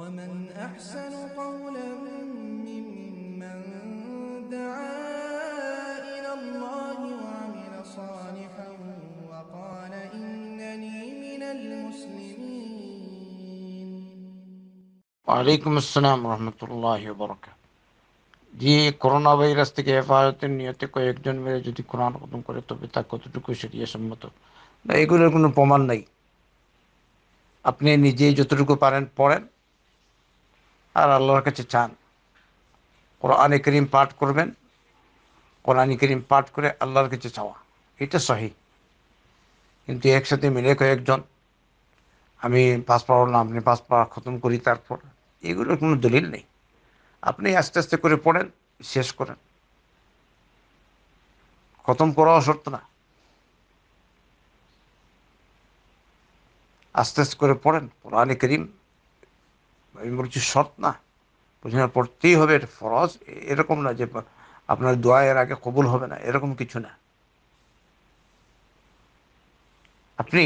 ومن أحسن قولا ممن دعا إلى الله وعمل صالحا وقال إنني من المسلمين وعليكم السلام ورحمة الله وبركاته জি corona virus থেকে হেফাজতের নিয়তে কয়েকজন মিলে যদি কোরআন খতম করে তবে তা কতটুকু সেটিয়া সম্মত এগুলোর কোনো প্রমাণ নাই আপনি নিজেই যতটুকু পারেন পড়েন আর আল্লাহর কাছে চান কোরআনে করিম পাঠ করবেন কোরআনে করিম পাঠ করে আল্লাহর কাছে চাওয়া এটা সহি কিন্তু একসাথে মিলে কয়েকজন আমি পাঁচ পাওয়ার না আপনি পাঁচ পাওয়া খতম করি তারপর এগুলোর কোনো দলিল নেই আপনি আস্তে আস্তে করে পড়েন শেষ করেন খতম করাও শর্ত না আস্তে আস্তে করে পড়েন পুরানি করিম আমি বলছি সৎ না বলছি না পড়তেই হবে এটা ফরজ এরকম না যে আপনার দোয়া এর আগে কবুল হবে না এরকম কিছু না আপনি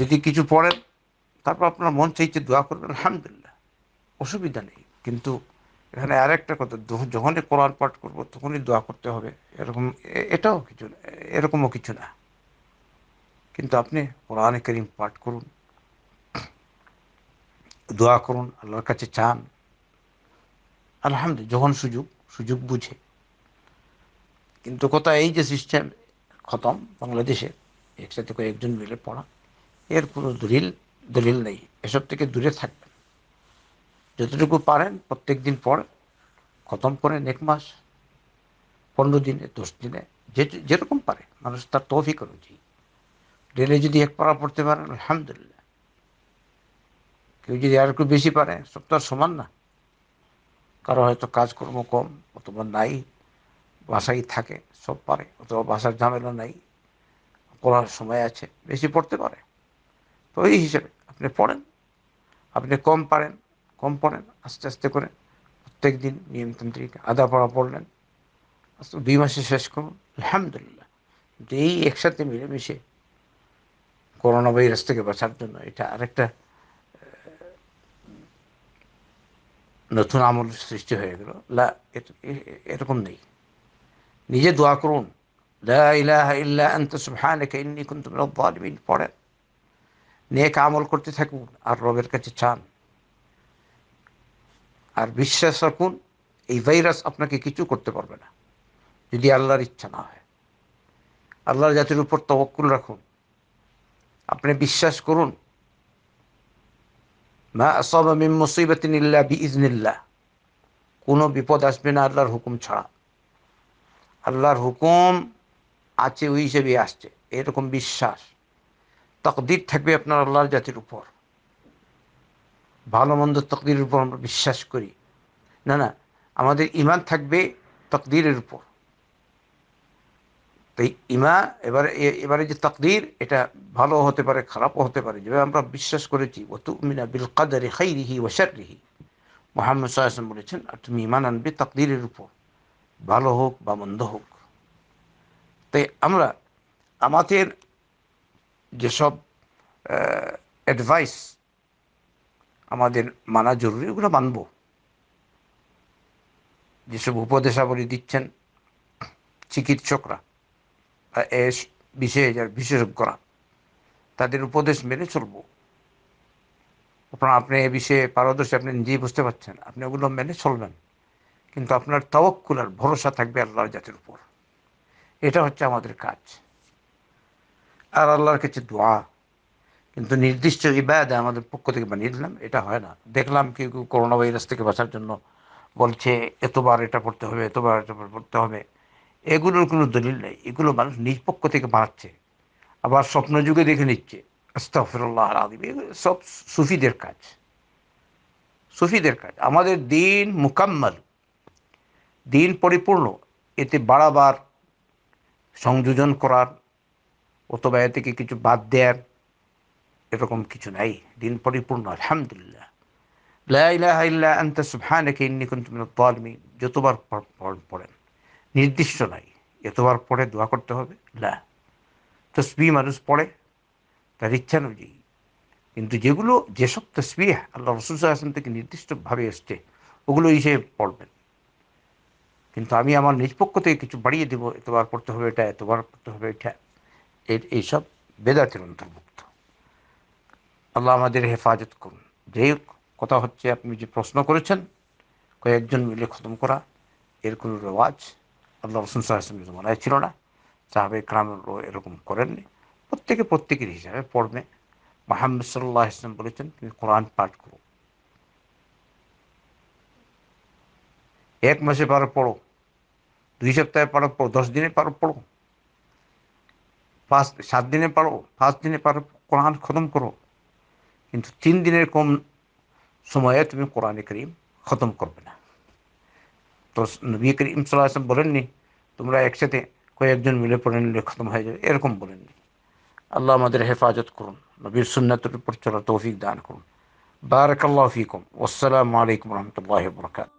যদি কিছু পড়েন তারপর আপনার মন চাইছে দোয়া করবেন আলহামদুলিল্লাহ অসুবিধা নেই কিন্তু এখানে আর একটা কথা যখনই কোরআন পাঠ করবো তখনই দোয়া করতে হবে এরকম এটাও কিছু এরকমও কিছু না কিন্তু আপনি কোরআনে করিম পাঠ করুন দোয়া করুন আল্লাহর কাছে চান আলহামদুলিল্লাহ যখন সুযোগ সুযোগ বুঝে কিন্তু কথা এই যে সিস্টেম খতম বাংলাদেশে একসাথে কয়েকজন মিলে পড়া এর কোনো দলিল দলিল নেই এসব থেকে দূরে থাকবেন যতটুকু পারেন প্রত্যেক দিন পর খতম করেন এক মাস পনেরো দিনে দশ দিনে যে যেরকম পারে মানুষ তার তৌফিক অনুযায়ী ডেলে যদি এক পড়া পড়তে পারেন আলহামদুলিল্লাহ কেউ যদি আর একটু বেশি পারে সব তো আর সমান না কারো হয়তো কাজকর্ম কম অথবা নাই বাসাই থাকে সব পারে অথবা বাসার ঝামেলা নাই পড়ার সময় আছে বেশি পড়তে পারে তো এই হিসেবে আপনি পড়েন আপনি কম পারেন কম পড়েন আস্তে আস্তে করে প্রত্যেক দিন নিয়মতান্ত্রিক আদা পড়া পড়লেন আস্তে দুই মাসে শেষ করুন আলহামদুলিল্লাহ যেই একসাথে মিলেমিশে করোনা ভাইরাস থেকে বাঁচার জন্য এটা আরেকটা নতুন আমল সৃষ্টি হয়ে গেল লা এরকম নেই নিজে দোয়া করুন লা ইলাহা ইল্লা আনতা সুবহানাকা ইন্নী কুনতু মিনাল জালিমিন পড়েন নেক আমল করতে থাকুন আর রবের কাছে চান আর বিশ্বাস রাখুন এই ভাইরাস আপনাকে কিছু করতে পারবে না যদি আল্লাহর ইচ্ছা না হয় আল্লাহর জাতির উপর তবক্কুল রাখুন আপনি বিশ্বাস করুন মা আসবা মিম মুসিবাতিন ইল্লা বিইজনিল্লাহ কোনো বিপদ আসবে না আল্লাহর হুকুম ছাড়া আল্লাহর হুকুম আছে ওই হিসেবে আসছে এরকম বিশ্বাস তকদির থাকবে আপনার আল্লাহর জাতির উপর ভালো মন্দ তকদির উপর আমরা বিশ্বাস করি না না আমাদের ইমান থাকবে তকদিরের উপর তাই ইমা এবারে এবারে যে তকদির এটা ভালো হতে পারে খারাপও হতে পারে যেভাবে আমরা বিশ্বাস করেছি ও মিনা বিল কাদারি খাইরিহি ও শারিহি মোহাম্মদ সাহায্য বলেছেন আর তুমি ইমান আনবে তকদিরের উপর ভালো হোক বা মন্দ হোক তাই আমরা আমাদের যেসব অ্যাডভাইস আমাদের মানা জরুরি ওগুলো মানব যেসব উপদেশাবলী দিচ্ছেন চিকিৎসকরা এস বিষয়ে যার বিশেষজ্ঞরা তাদের উপদেশ মেনে চলব আপনার আপনি এ বিষয়ে পারদর্শী আপনি নিজেই বুঝতে পারছেন আপনি ওগুলো মেনে চলবেন কিন্তু আপনার তওয়াক্কুল আর ভরসা থাকবে আল্লাহর জাতির উপর এটা হচ্ছে আমাদের কাজ আর আল্লাহর কাছে দোয়া কিন্তু নির্দিষ্ট ইবাদে আমাদের পক্ষ থেকে বানিয়ে দিলাম এটা হয় না দেখলাম কেউ কেউ করোনা ভাইরাস থেকে বাঁচার জন্য বলছে এতবার এটা পড়তে হবে এতবার এটা পড়তে হবে এগুলোর কোনো দলিল নেই এগুলো মানুষ নিজ পক্ষ থেকে বানাচ্ছে আবার স্বপ্নযুগে দেখে নিচ্ছে আস্তাফরুল্লাহ আদিম এগুলো সব সুফিদের কাজ সুফিদের কাজ আমাদের দিন মুকাম্মল দিন পরিপূর্ণ এতে বাড়াবার সংযোজন করার অথবা এ কিছু বাদ দেয়ার এরকম কিছু নাই দিন পরিপূর্ণ আলহামদুলিল্লাহ লা ইলাহা ইল্লা আনতা সুবহানাকা ইন্নী কুনতু মিনাল জালিমিন যতবার পড়েন নির্দিষ্ট নাই এতবার পরে দোয়া করতে হবে না তসবি মানুষ পড়ে তার ইচ্ছা অনুযায়ী কিন্তু যেগুলো যেসব তসবি আল্লাহ রসুল আসলাম থেকে নির্দিষ্টভাবে এসছে ওগুলো হিসেবে পড়বেন কিন্তু আমি আমার নিজ পক্ষ থেকে কিছু বাড়িয়ে দেবো এতবার পড়তে হবে এটা এতবার পড়তে হবে এটা এর এইসব বেদাতের অন্তর্ভুক্ত আল্লাহ আমাদের হেফাজত করুন যে কথা হচ্ছে আপনি যে প্রশ্ন করেছেন কয়েকজন মিলে খতম করা এর কোনো রেওয়াজ আল্লাহ রসুল সাহায্যের জমানায় ছিল না সাহাবে ইকরাম এরকম করেননি প্রত্যেকে প্রত্যেকের হিসাবে পড়বে মাহমুদ সাল্লাহ ইসলাম বলেছেন তুমি কোরআন পাঠ করো এক মাসে পারো পড়ো দুই সপ্তাহে পারো পড়ো দশ দিনে পারো পড়ো পাঁচ সাত দিনে পারো পাঁচ দিনে পারো কোরআন খতম করো কিন্তু তিন দিনের কম সময়ে তুমি কোরআনে করিম খতম করবে না تو نبی کریم صلاحیم بولیں تمہیں ایکساتے کوئی ایک جن ملے پر ختم ہو جائے یہ رکم بولن نہیں اللہ مدر حفاظت کربی سنت اللہ توفیق دان کر بارک اللہ فیم السلام علیکم و رحمۃ اللہ وبرکاتہ